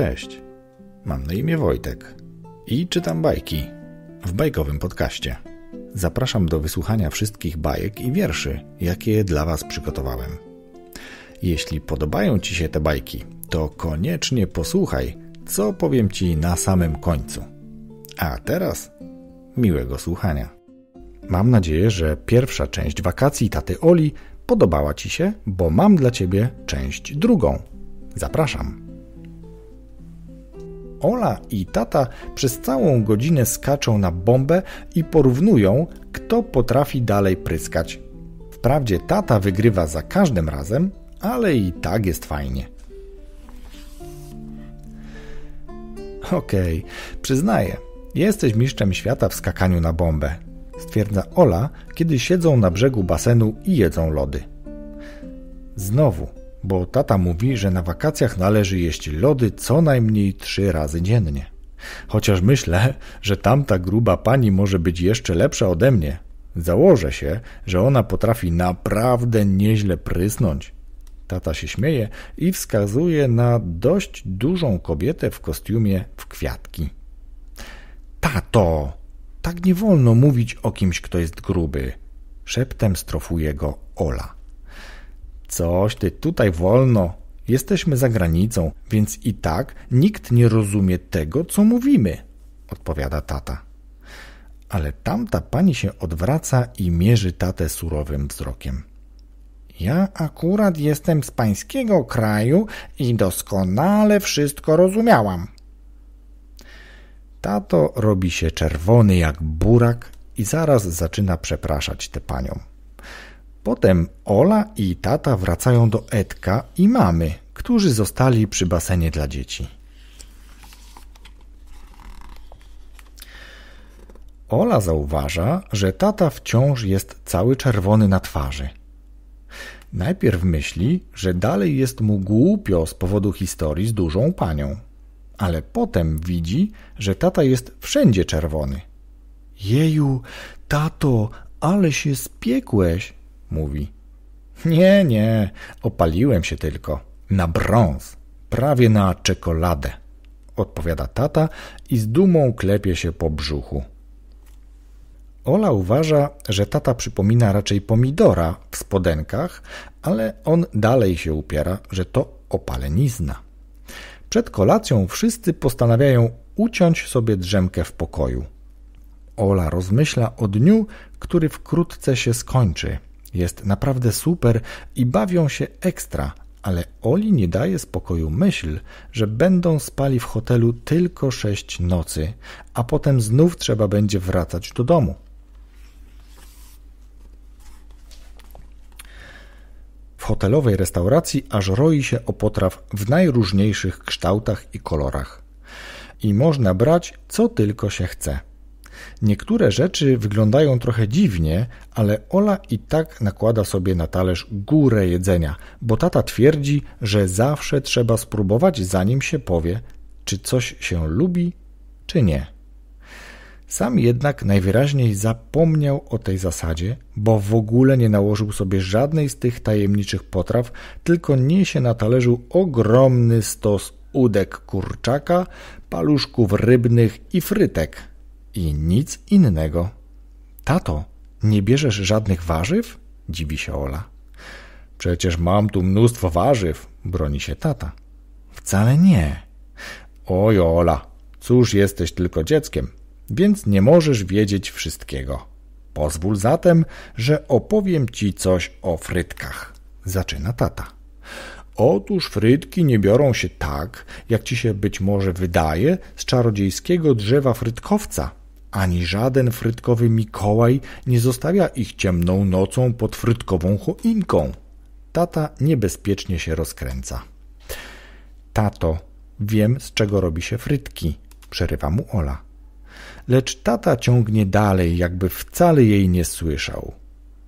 Cześć, mam na imię Wojtek i czytam bajki w bajkowym podcaście. Zapraszam do wysłuchania wszystkich bajek i wierszy, jakie dla Was przygotowałem. Jeśli podobają Ci się te bajki, to koniecznie posłuchaj, co powiem Ci na samym końcu. A teraz miłego słuchania. Mam nadzieję, że pierwsza część wakacji taty Oli podobała Ci się, bo mam dla Ciebie część drugą. Zapraszam. Ola i tata przez całą godzinę skaczą na bombę i porównują, kto potrafi dalej pryskać. Wprawdzie tata wygrywa za każdym razem, ale i tak jest fajnie. Okej, okay, przyznaję, jesteś mistrzem świata w skakaniu na bombę, stwierdza Ola, kiedy siedzą na brzegu basenu i jedzą lody. Znowu bo tata mówi, że na wakacjach należy jeść lody co najmniej trzy razy dziennie. Chociaż myślę, że tamta gruba pani może być jeszcze lepsza ode mnie. Założę się, że ona potrafi naprawdę nieźle prysnąć. Tata się śmieje i wskazuje na dość dużą kobietę w kostiumie w kwiatki. Tato! Tak nie wolno mówić o kimś, kto jest gruby, szeptem strofuje go Ola coś ty, tutaj wolno. Jesteśmy za granicą, więc i tak nikt nie rozumie tego, co mówimy, odpowiada tata. Ale tamta pani się odwraca i mierzy tatę surowym wzrokiem. Ja akurat jestem z pańskiego kraju i doskonale wszystko rozumiałam. Tato robi się czerwony jak burak i zaraz zaczyna przepraszać tę panią. Potem Ola i tata wracają do Edka i mamy, którzy zostali przy basenie dla dzieci. Ola zauważa, że tata wciąż jest cały czerwony na twarzy. Najpierw myśli, że dalej jest mu głupio z powodu historii z dużą panią, ale potem widzi, że tata jest wszędzie czerwony. Jeju, tato, ale się spiekłeś, mówi. Nie, nie, opaliłem się tylko. Na brąz, prawie na czekoladę, odpowiada tata i z dumą klepie się po brzuchu. Ola uważa, że tata przypomina raczej pomidora w spodenkach, ale on dalej się upiera, że to opalenizna. Przed kolacją wszyscy postanawiają uciąć sobie drzemkę w pokoju. Ola rozmyśla o dniu, który wkrótce się skończy – jest naprawdę super i bawią się ekstra, ale Oli nie daje spokoju myśl, że będą spali w hotelu tylko sześć nocy, a potem znów trzeba będzie wracać do domu. W hotelowej restauracji aż roi się o potraw w najróżniejszych kształtach i kolorach. I można brać co tylko się chce. Niektóre rzeczy wyglądają trochę dziwnie, ale Ola i tak nakłada sobie na talerz górę jedzenia, bo tata twierdzi, że zawsze trzeba spróbować, zanim się powie, czy coś się lubi, czy nie. Sam jednak najwyraźniej zapomniał o tej zasadzie, bo w ogóle nie nałożył sobie żadnej z tych tajemniczych potraw, tylko niesie na talerzu ogromny stos udek kurczaka, paluszków rybnych i frytek i nic innego. Tato, nie bierzesz żadnych warzyw? dziwi się Ola. Przecież mam tu mnóstwo warzyw, broni się tata. Wcale nie. Oj, Ola, cóż jesteś tylko dzieckiem, więc nie możesz wiedzieć wszystkiego. Pozwól zatem, że opowiem ci coś o frytkach. Zaczyna tata. Otóż frytki nie biorą się tak, jak ci się być może wydaje, z czarodziejskiego drzewa frytkowca – ani żaden frytkowy Mikołaj nie zostawia ich ciemną nocą pod frytkową choinką. Tata niebezpiecznie się rozkręca. Tato, wiem z czego robi się frytki, przerywa mu Ola. Lecz tata ciągnie dalej, jakby wcale jej nie słyszał.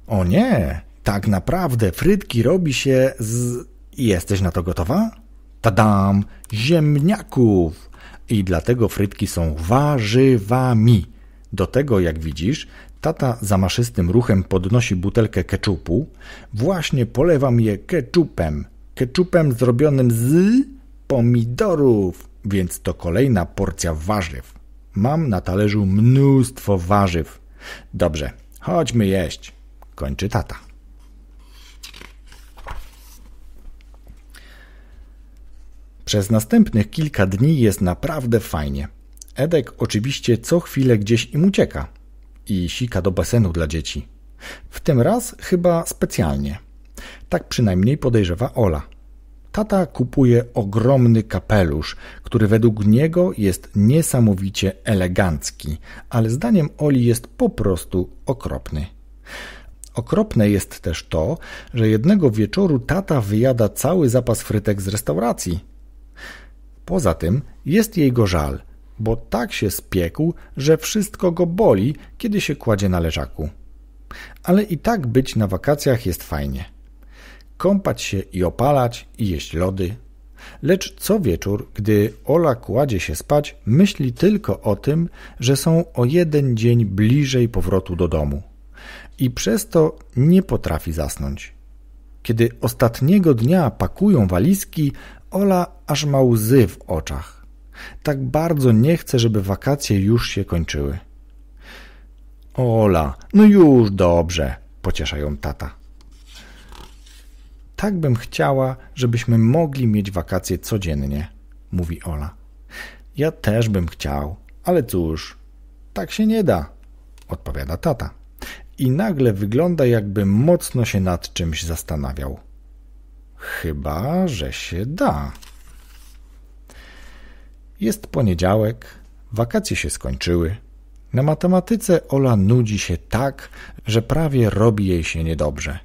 O nie, tak naprawdę frytki robi się z... Jesteś na to gotowa? Tadam! Ziemniaków! I dlatego frytki są warzywami. Do tego, jak widzisz, tata maszystym ruchem podnosi butelkę keczupu. Właśnie polewam je keczupem. Keczupem zrobionym z pomidorów, więc to kolejna porcja warzyw. Mam na talerzu mnóstwo warzyw. Dobrze, chodźmy jeść. Kończy tata. Przez następnych kilka dni jest naprawdę fajnie. Edek oczywiście co chwilę gdzieś im ucieka i sika do basenu dla dzieci. W tym raz chyba specjalnie. Tak przynajmniej podejrzewa Ola. Tata kupuje ogromny kapelusz, który według niego jest niesamowicie elegancki, ale zdaniem Oli jest po prostu okropny. Okropne jest też to, że jednego wieczoru tata wyjada cały zapas frytek z restauracji. Poza tym jest jej go żal – bo tak się spiekł, że wszystko go boli, kiedy się kładzie na leżaku. Ale i tak być na wakacjach jest fajnie. Kąpać się i opalać i jeść lody. Lecz co wieczór, gdy Ola kładzie się spać, myśli tylko o tym, że są o jeden dzień bliżej powrotu do domu. I przez to nie potrafi zasnąć. Kiedy ostatniego dnia pakują walizki, Ola aż ma łzy w oczach tak bardzo nie chcę, żeby wakacje już się kończyły. Ola, no już dobrze, pociesza ją tata. Tak bym chciała, żebyśmy mogli mieć wakacje codziennie, mówi Ola. Ja też bym chciał, ale cóż, tak się nie da, odpowiada tata. I nagle wygląda, jakby mocno się nad czymś zastanawiał. Chyba, że się da. Jest poniedziałek, wakacje się skończyły. Na matematyce Ola nudzi się tak, że prawie robi jej się niedobrze.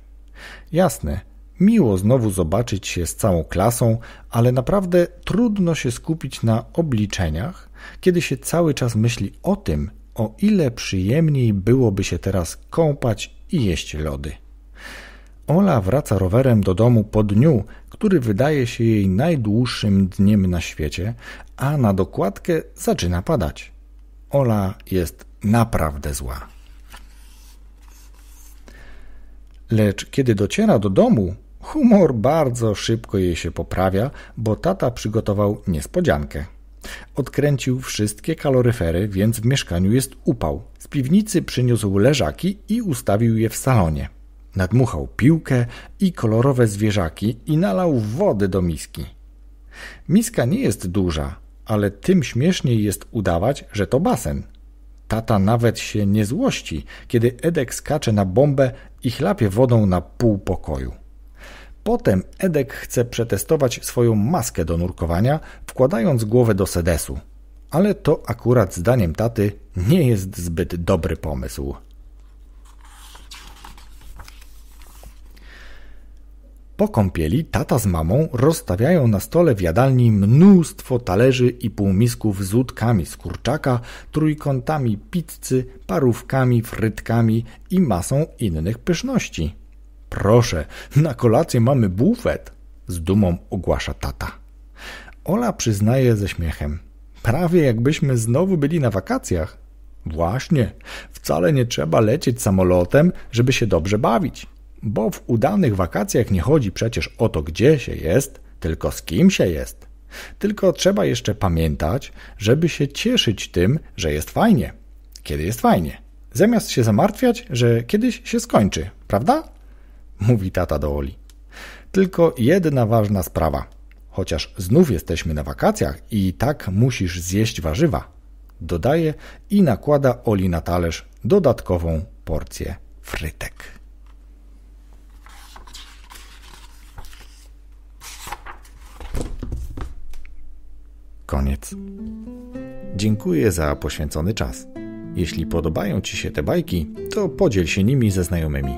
Jasne, miło znowu zobaczyć się z całą klasą, ale naprawdę trudno się skupić na obliczeniach, kiedy się cały czas myśli o tym, o ile przyjemniej byłoby się teraz kąpać i jeść lody. Ola wraca rowerem do domu po dniu, który wydaje się jej najdłuższym dniem na świecie, a na dokładkę zaczyna padać. Ola jest naprawdę zła. Lecz kiedy dociera do domu, humor bardzo szybko jej się poprawia, bo tata przygotował niespodziankę. Odkręcił wszystkie kaloryfery, więc w mieszkaniu jest upał. Z piwnicy przyniósł leżaki i ustawił je w salonie. Nadmuchał piłkę i kolorowe zwierzaki i nalał wody do miski. Miska nie jest duża, ale tym śmieszniej jest udawać, że to basen. Tata nawet się nie złości, kiedy Edek skacze na bombę i chlapie wodą na pół pokoju. Potem Edek chce przetestować swoją maskę do nurkowania, wkładając głowę do sedesu. Ale to akurat zdaniem taty nie jest zbyt dobry pomysł. Po kąpieli tata z mamą rozstawiają na stole w jadalni mnóstwo talerzy i półmisków z łódkami z kurczaka, trójkątami pizzy, parówkami, frytkami i masą innych pyszności. Proszę, na kolację mamy bufet, z dumą ogłasza tata. Ola przyznaje ze śmiechem. Prawie jakbyśmy znowu byli na wakacjach. Właśnie, wcale nie trzeba lecieć samolotem, żeby się dobrze bawić. Bo w udanych wakacjach nie chodzi przecież o to, gdzie się jest, tylko z kim się jest. Tylko trzeba jeszcze pamiętać, żeby się cieszyć tym, że jest fajnie, kiedy jest fajnie, zamiast się zamartwiać, że kiedyś się skończy, prawda? Mówi tata do Oli. Tylko jedna ważna sprawa. Chociaż znów jesteśmy na wakacjach i tak musisz zjeść warzywa, dodaje i nakłada Oli na talerz dodatkową porcję frytek. koniec. Dziękuję za poświęcony czas. Jeśli podobają Ci się te bajki, to podziel się nimi ze znajomymi.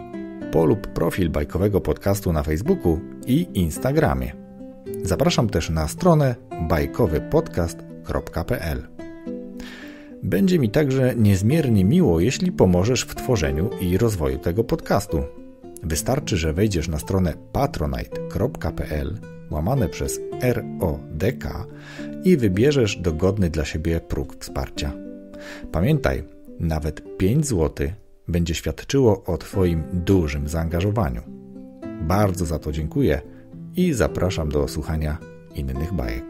Polub profil bajkowego podcastu na Facebooku i Instagramie. Zapraszam też na stronę bajkowypodcast.pl. Będzie mi także niezmiernie miło, jeśli pomożesz w tworzeniu i rozwoju tego podcastu. Wystarczy, że wejdziesz na stronę patronite.pl łamane przez RODK i wybierzesz dogodny dla siebie próg wsparcia. Pamiętaj, nawet 5 zł będzie świadczyło o Twoim dużym zaangażowaniu. Bardzo za to dziękuję i zapraszam do słuchania innych bajek.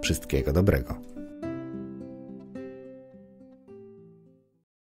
Wszystkiego dobrego.